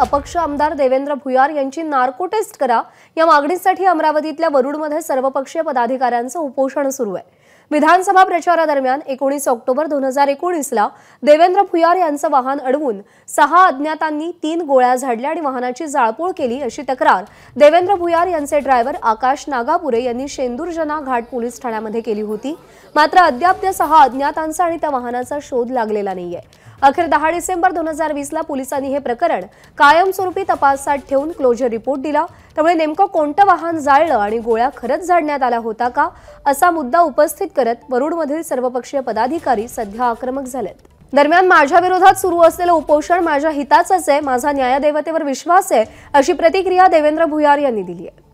अपक्ष आमदार देवेंद्र भुयार यांची नार्को टेस्ट करा या मागणीसाठी अमरावतीतल्या वरुडमध्ये सर्वपक्षीय पदाधिकाऱ्यांचं उपोषण सुरू आहे विधानसभा प्रचारादरम्यान एकोणीस ऑक्टोबर दोन हजार एकोणीसला देवेंद्र भुयार यांचं वाहन अडवून सहा अज्ञातांनी तीन गोळ्या झाडल्या आणि वाहनाची जाळपोळ केली अशी तक्रार देवेंद्र भुयार यांचे ड्रायव्हर आकाश नागापुरे यांनी शेंदूरजना घाट पोलीस ठाण्यामध्ये केली होती मात्र अद्याप त्या सहा अज्ञातांचा आणि त्या वाहनाचा शोध लागलेला नाहीये अखेर दहा डिसेंबर दोन हजार वीसला पोलिसांनी हे प्रकरण कायमस्वरूपी तपासात ठेवून क्लोजर रिपोर्ट दिला त्यामुळे नेमकं कोणतं वाहन जाळलं आणि गोळ्या खरंच झाडण्यात आला होता का असा मुद्दा उपस्थित करत वरुडमधील सर्वपक्षीय पदाधिकारी सध्या आक्रमक झालेत दरम्यान माझ्या विरोधात सुरू असलेलं उपोषण माझ्या हिताचंच आहे माझा न्यायदेवतेवर विश्वास आहे अशी प्रतिक्रिया देवेंद्र भुयार यांनी दिली आहे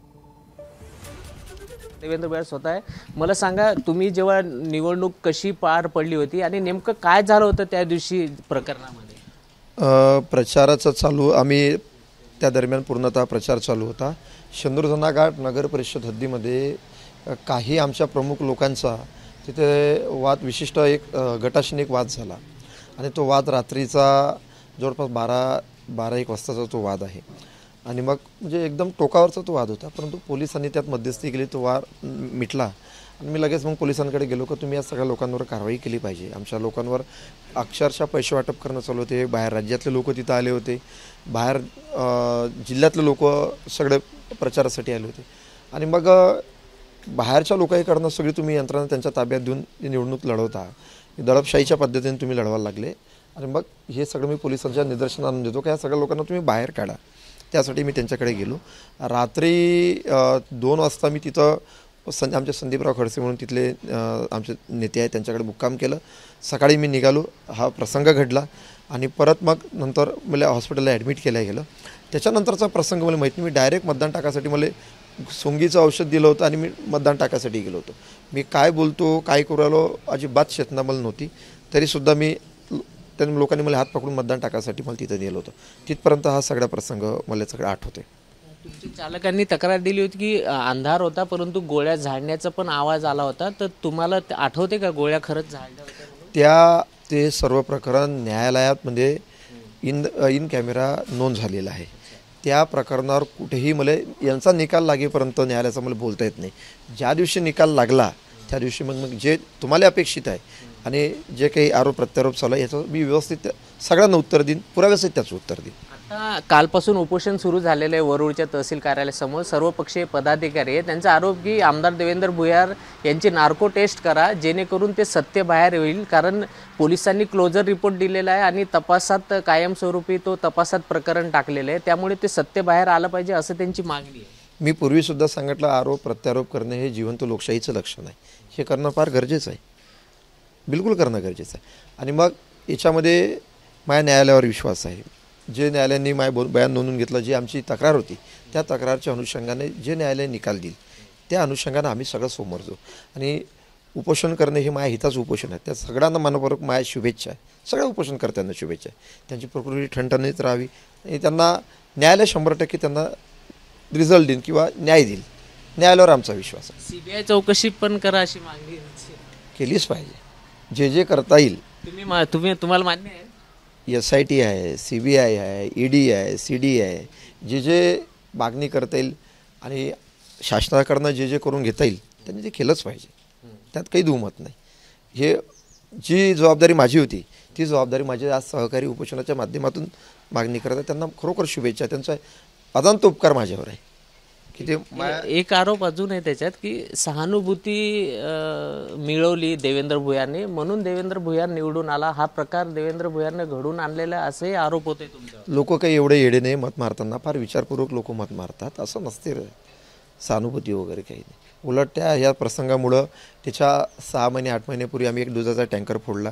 देवेंद्र स्वतः आहे मला सांगा तुम्ही जेव्हा निवडणूक कशी पार पडली होती आणि नेमकं काय झालं होतं त्या दिवशी प्रकरणामध्ये प्रचाराचं चालू आम्ही त्या दरम्यान पूर्णतः प्रचार चालू होता शंदूरधना घाट नगर परिषद हद्दीमध्ये काही आमच्या प्रमुख लोकांचा तिथे वाद विशिष्ट एक गटाशीन एक वाद झाला आणि तो वाद रात्रीचा जवळपास बारा बारा एक वाजताचा तो वाद आहे आणि मग म्हणजे एकदम टोकावरचा तो वाद होता परंतु पोलिसांनी त्यात मध्यस्थी केली तो वाद मिटला आणि मी लगेच मग पोलिसांकडे गेलो की तुम्ही या सगळ्या लोकांवर कारवाई केली पाहिजे आमच्या लोकांवर अक्षरशः पैसे वाटप करणं चालू होते बाहेर राज्यातले लोक तिथं आले होते बाहेर जिल्ह्यातले लोक सगळे प्रचारासाठी आले होते आणि मग बाहेरच्या लोकांकडनं सगळी तुम्ही यंत्रणा त्यांच्या ताब्यात देऊन निवडणूक लढवता दडपशाहीच्या पद्धतीने तुम्ही लढवायला लागले आणि मग हे सगळं मी पोलिसांच्या निदर्शनानं देतो की या सगळ्या लोकांना तुम्ही बाहेर काढा त्यासाठी मी त्यांच्याकडे गेलो रात्री दोन वाजता मी तिथं सं आमचे संदीपराव खडसे म्हणून तिथले आमचे नेते आहेत त्यांच्याकडे मुक्काम केलं सकाळी मी निघालो हा प्रसंग घडला आणि परत मग नंतर मला हॉस्पिटलला ॲडमिट केलं गेलं त्याच्यानंतरचा प्रसंग मला माहिती मी डायरेक्ट मतदान टाकासाठी मला सोंगीचं औषध दिलं होतं आणि मी मतदान टाकासाठी गेलो होतो मी काय बोलतो काय करू राहिलो अजिबात शेतनामल नव्हती तरीसुद्धा मी त्यांनी लोकांनी मला हात पकडून मतदान टाकायसाठी मला तिथं नेलं होतं तिथपर्यंत हा सगळा प्रसंग मला सगळं आठवते तुमच्या चालकांनी तक्रार दिली होती की अंधार होता परंतु गोळ्या झाडण्याचा पण आवाज आला होता तर तुम्हाला आठवते का गोळ्या खरंच झाडल्या त्या ते सर्व प्रकरण न्यायालयामध्ये म्हणजे इन इन कॅमेरा नोंद झालेला आहे त्या प्रकरणावर कुठेही मला यांचा निकाल लागेपर्यंत न्यायालयाचा मला बोलता येत नाही ज्या दिवशी निकाल लागला त्या दिवशी मग मग जे तुम्हाला अपेक्षित आहे आणि जे काही आरोप प्रत्यारोप चालू आहे याचं मी व्यवस्थित सगळ्यांना उत्तर देईन पुराव्यासहित त्याचं उत्तर देईन कालपासून उपोषण सुरू झालेलं आहे वरुळच्या तहसील कार्यालयासमोर सर्वपक्षीय पदाधिकारी आहे त्यांचा आरोप की आमदार देवेंद्र भुयार यांची नार्को टेस्ट करा जेणेकरून ते सत्य बाहेर येईल कारण पोलिसांनी क्लोजर रिपोर्ट दिलेला आहे आणि तपासात कायमस्वरूपी तो तपासात प्रकरण टाकलेलं आहे त्यामुळे ते सत्य बाहेर आलं पाहिजे असं त्यांची मागणी आहे मी पूर्वीसुद्धा सांगितलं आरोप प्रत्यारोप करणे हे जिवंत लोकशाहीचं लक्षण आहे हे करणं फार गरजेचं आहे बिलकुल करणं गरजेचं आहे आणि मग याच्यामध्ये माझ्या न्यायालयावर विश्वास आहे जे न्यायालयाने माय बो बयान नोंदून घेतलं जी आमची तक्रार होती त्या तक्रारच्या अनुषंगाने जे न्यायालय निकाल देईल त्या अनुषंगाने आम्ही सगळं समोर जाऊ आणि उपोषण करणे हे माझ्या हिताचं उपोषण आहे त्या सगळ्यांना मनपूर्वक माझ्या शुभेच्छा आहे सगळ्या उपोषणकर्त्यांना शुभेच्छा आहे त्यांची प्रकृती ठणठणीत राहावी आणि त्यांना न्यायालय शंभर टक्के त्यांना रिझल्ट देईल किंवा न्याय देईल न्यायालयावर आमचा विश्वास आहे सीबीआय चौकशी पण करा अशी मागणी केलीच पाहिजे जे जे करता येईल तुम्ही तुम्ही तुम्हाला मान्य आहे एस आय टी आहे सी बी आय आहे ई डी आहे सी डी आहे जे जे मागणी करता येईल आणि शासनाकडनं जे जे करून घेता येईल त्यांनी ते केलंच पाहिजे त्यात काही दुमत नाही हे जी जबाबदारी माझी होती ती जबाबदारी माझी आज सहकारी उपोषणाच्या माध्यमातून मागणी करत आहे त्यांना खरोखर शुभेच्छा त्यांचा अदांत उपकार माझ्यावर आहे की ते एक आरोप अजून आहे त्याच्यात की सहानुभूती मिळवली देवेंद्र भुयाने म्हणून देवेंद्र भुया निवडून आला हा प्रकार देवेंद्र भुयारने घडून आणलेला असेही आरोप होते लोक काही एवढे येडे नाही मत मारताना फार विचारपूर्वक लोक मत मारतात असं नसते सहानुभूती वगैरे काही नाही उलट त्या ह्या प्रसंगामुळं त्याच्या सहा महिने आठ महिन्यापूर्वी आम्ही एक दुधाचा टँकर फोडला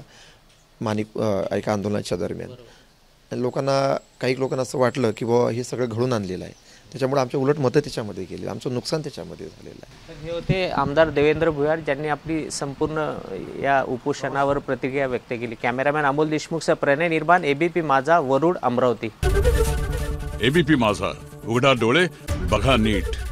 मानिक एका आंदोलनाच्या दरम्यान लोकांना काही लोकांना असं वाटलं की बाबा हे सगळं घडून आणलेलं आहे त्याच्यामुळे आमच्या उलट मतं त्याच्यामध्ये गेली आमचं नुकसान त्याच्यामध्ये झालेलं आहे हे होते आमदार देवेंद्र भुयार ज्यांनी आपली संपूर्ण या उपोषणावर प्रतिक्रिया व्यक्त केली कॅमेरामॅन अमोल देशमुखचा प्रणय निर्माण एबीपी माझा वरुड अमरावती एबीपी माझा उघडा डोळे बघा नीट